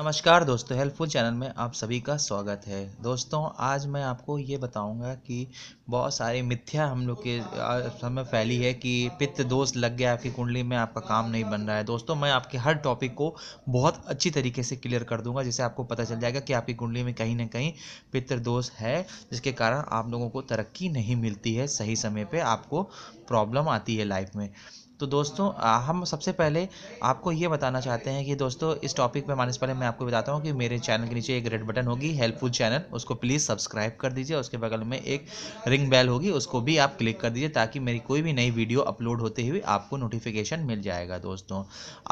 नमस्कार दोस्तों helpful channel में आप सभी का स्वागत है दोस्तों आज मैं आपको ये बताऊंगा कि बहुत सारी मिथ्या हम लोग के समय फैली है कि पित्त दोष लग गया आपकी कुंडली में आपका काम नहीं बन रहा है दोस्तों मैं आपके हर टॉपिक को बहुत अच्छी तरीके से क्लियर कर दूंगा जिससे आपको पता चल जाएगा कि आपकी कुंडली में कहीं ना कहीं पितृदोष है जिसके कारण आप लोगों को तरक्की नहीं मिलती है सही समय पर आपको प्रॉब्लम आती है लाइफ में तो दोस्तों हम सबसे पहले आपको ये बताना चाहते हैं कि दोस्तों इस टॉपिक पे हमारे से पहले मैं आपको बताता हूँ कि मेरे चैनल के नीचे एक रेड बटन होगी हेल्पफुल चैनल उसको प्लीज़ सब्सक्राइब कर दीजिए उसके बगल में एक रिंग बेल होगी उसको भी आप क्लिक कर दीजिए ताकि मेरी कोई भी नई वीडियो अपलोड होते हुए आपको नोटिफिकेशन मिल जाएगा दोस्तों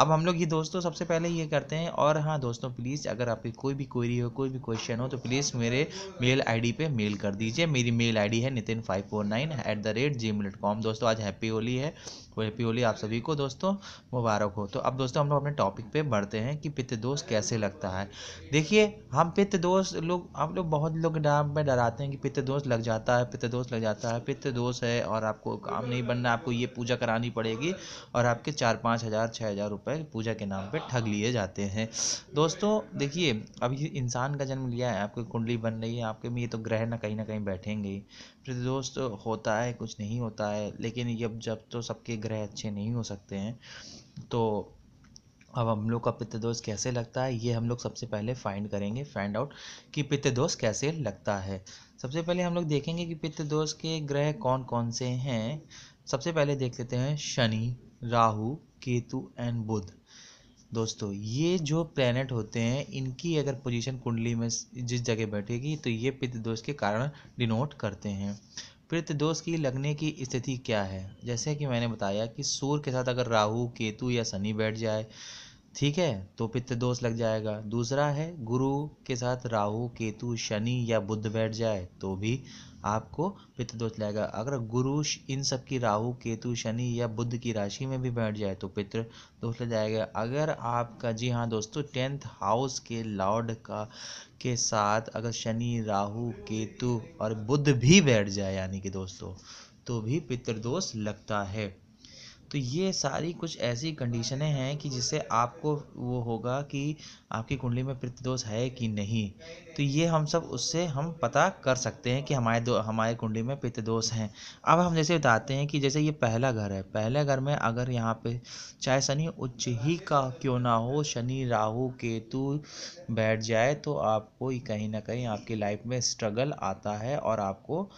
अब हम लोग ये दोस्तों सबसे पहले ये करते हैं और हाँ दोस्तों प्लीज़ अगर आपकी कोई भी क्वेरी हो कोई भी क्वेश्चन हो तो प्लीज़ मेरे मेल आई पे मेल कर दीजिए मेरी मेल आई है Nitin five four nine eight the rate G mail dot com दोस्तों आज हैप्पी होली है वो हैप्पी होली आप सभी को दोस्तों मुबारक हो तो अब दोस्तों हम लोग अपने टॉपिक पे बढ़ते हैं कि पित्त दोष कैसे लगता है देखिए हम पित्त दोष लोग हम लोग बहुत लोग नाम में डराते हैं कि पित्त दोष लग जाता है पित्त दोष लग जाता है पित्त दोष है और आपको काम नहीं बनना आपको ये पूजा करानी पड़ेगी और आपके चार पाँच हज़ार छः हज़ार रुपये पूजा के नाम पर ठग लिए जाते हैं दोस्तों देखिए अभी इंसान का जन्म लिया है आपकी कुंडली बन रही है आपके में ये तो ग्रह ना कहीं ना कहीं बैठेंगे पित्त दोष तो होता है कुछ नहीं होता है लेकिन जब जब तो सबके ग्रह अच्छे नहीं हो सकते हैं तो अब हम लोग का पितृदोष कैसे लगता है ये हम लोग सबसे पहले फाइंड करेंगे फाइंड आउट कि पितृदोष कैसे लगता है सबसे पहले हम लोग देखेंगे कि पितृदोष के ग्रह कौन कौन से हैं सबसे पहले देख लेते हैं शनि राहु केतु एंड बुध दोस्तों ये जो प्लैनेट होते हैं इनकी अगर पोजीशन कुंडली में जिस जगह बैठेगी तो ये पित्त दोष के कारण डिनोट करते हैं दोष की लगने की स्थिति क्या है जैसे कि मैंने बताया कि सूर्य के साथ अगर राहु केतु या शनि बैठ जाए ठीक है तो पित्त दोष लग जाएगा दूसरा है गुरु के साथ राहु केतु शनि या बुद्ध बैठ जाए तो भी आपको पित्त दोष लगेगा अगर गुरु इन सब की राहु केतु शनि या बुद्ध की राशि में भी बैठ जाए तो पित्र दोष लग जाएगा अगर आपका जी हाँ दोस्तों टेंथ हाउस के लॉर्ड का के साथ अगर शनि राहु केतु और बुद्ध भी बैठ जाए यानी कि दोस्तों तो भी पितृदोष लगता है तो ये सारी कुछ ऐसी कंडीशनें हैं कि जिससे आपको वो होगा कि आपकी कुंडली में प्रतिदोष है कि नहीं तो ये हम सब उससे हम पता कर सकते हैं कि हमारे दो हमारे कुंडली में पितृदोष हैं अब हम जैसे बताते हैं कि जैसे ये पहला घर है पहले घर में अगर यहाँ पे चाहे शनि उच्च ही का क्यों ना हो शनि राहु केतु बैठ जाए तो आपको कहीं ना कहीं आपकी लाइफ में स्ट्रगल आता है और आपको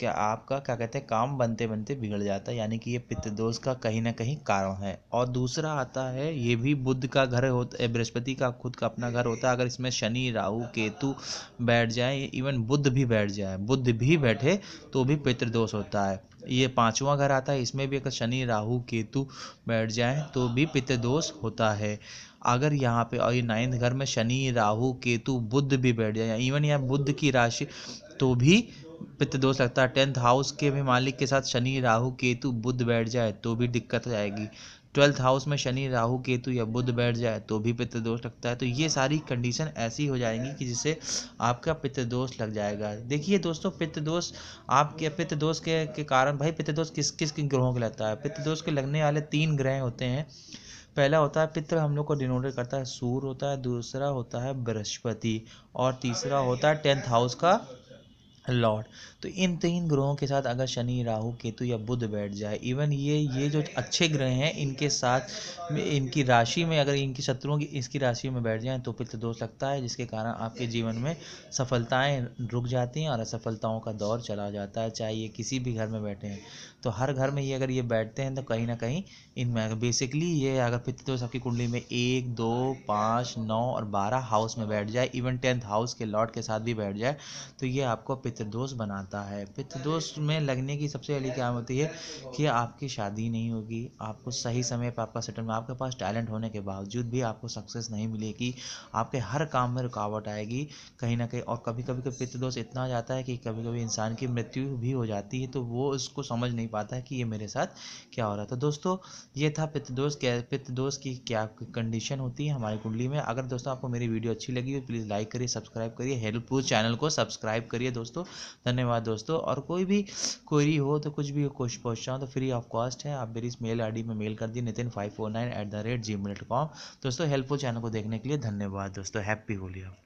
क्या आपका क्या कहते हैं काम बनते बनते बिगड़ जाता है यानी कि ये पितृदोष का कहीं ना कहीं कारण है और दूसरा आता है ये भी बुद्ध का घर होता है बृहस्पति का खुद का अपना घर होता है अगर इसमें शनि राहु केतु बैठ जाए इवन बुद्ध भी बैठ जाए बुद्ध भी बैठे तो भी पितृदोष होता है ये पांचवा घर आता है इसमें भी अगर शनि राहु केतु बैठ जाए तो भी पितृदोष होता है अगर यहाँ पे और ये नाइन्थ घर में शनि राहु केतु बुद्ध भी बैठ जाए इवन यहाँ बुद्ध की राशि तो भी पित्त दोष लगता है टेंथ हाउस के भी मालिक के साथ शनि राहु केतु बुद्ध बैठ जाए तो भी दिक्कत हो जाएगी ट्वेल्थ हाउस में शनि राहु केतु या बुद्ध बैठ जाए तो भी पित्त दोष लगता है तो ये सारी कंडीशन ऐसी हो जाएंगी कि जिससे आपका पित्त दोष लग जाएगा देखिए दोस्तों पित्त दोष आपके पित्त दोष के, के कारण भाई पित्त दोष किस किस किन ग्रहों के लगता है पित्त दोष के लगने वाले तीन ग्रह होते हैं पहला होता है पित्र हम लोग को डिनोटेट करता है सूर्य होता है दूसरा होता है बृहस्पति और तीसरा होता है टेंथ हाउस का लॉर्ड तो इन तीन ग्रहों के साथ अगर शनि राहु केतु या बुध बैठ जाए इवन ये ये जो अच्छे ग्रह हैं इनके साथ इनकी राशि में अगर इनकी शत्रुओं की इसकी राशि में बैठ जाए तो पित्त दोष लगता है जिसके कारण आपके जीवन में सफलताएं रुक जाती हैं और असफलताओं का दौर चला जाता है चाहे ये किसी भी घर में बैठे हैं तो हर घर में ये अगर ये बैठते हैं तो कहीं ना कहीं इनमें बेसिकली ये अगर पितृदोष दोष आपकी कुंडली में एक दो पाँच नौ और बारह हाउस में बैठ जाए इवन टेंथ हाउस के लॉर्ड के साथ भी बैठ जाए तो ये आपको पितृदोष बनाता है पितृदोष में लगने की सबसे पहली क्या होती है कि आपकी शादी नहीं होगी आपको सही समय पर आपका सेटल आपके पास टैलेंट होने के बावजूद भी आपको सक्सेस नहीं मिलेगी आपके हर काम में रुकावट आएगी कहीं ना कहीं और कभी कभी तो पितृदोष इतना जाता है कि कभी कभी इंसान की मृत्यु भी हो जाती है तो वो उसको समझ नहीं पाता है कि ये मेरे साथ क्या हो रहा था तो दोस्तों ये था पितृदोष क्या पितृदोष की क्या कंडीशन होती है हमारी कुंडली में अगर दोस्तों आपको मेरी वीडियो अच्छी लगी हो प्लीज़ लाइक करिए सब्सक्राइब करिए हेल्पफुल चैनल को सब्सक्राइब करिए दोस्तों दोस्तों धन्यवाद दोस्तों और कोई भी क्वेरी हो तो कुछ भी कुछ पूछना तो फ्री ऑफ कॉस्ट है आप मेरी इस मेल आई में मेल कर दिए Nitin five four nine eight the rate G mail dot com दोस्तों हेल्पफुल चैनल को देखने के लिए धन्यवाद दोस्तों हैप्पी होली आप